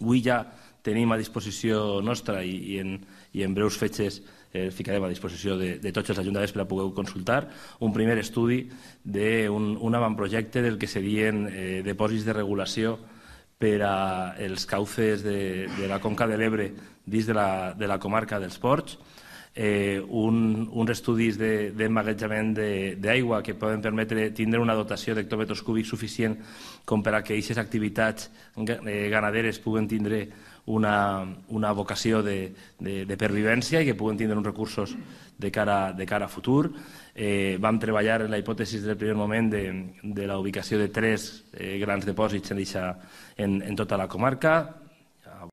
Avui ja tenim a disposició nostra i, i, en, i en breus fetges eh, ficarem a disposició de, de tots els ajuntaments per a poder consultar un primer estudi d'un un avantprojecte del que serien eh, depòsits de regulació per a els cauces de, de la Conca de l'Ebre dins de la, de la comarca dels Ports eh, un, uns estudis d'emmagatzament de, d'aigua que poden permetre tindre una dotació d'hectòmetres cúbics suficient com per a que aquestes activitats eh, ganaderes puguen tindre una, una vocació de, de, de pervivència i que puguen tindre uns recursos de cara, de cara a futur. Eh, vam treballar en la hipòtesi del primer moment de, de la ubicació de tres eh, grans depòsits en, eixa, en, en tota la comarca,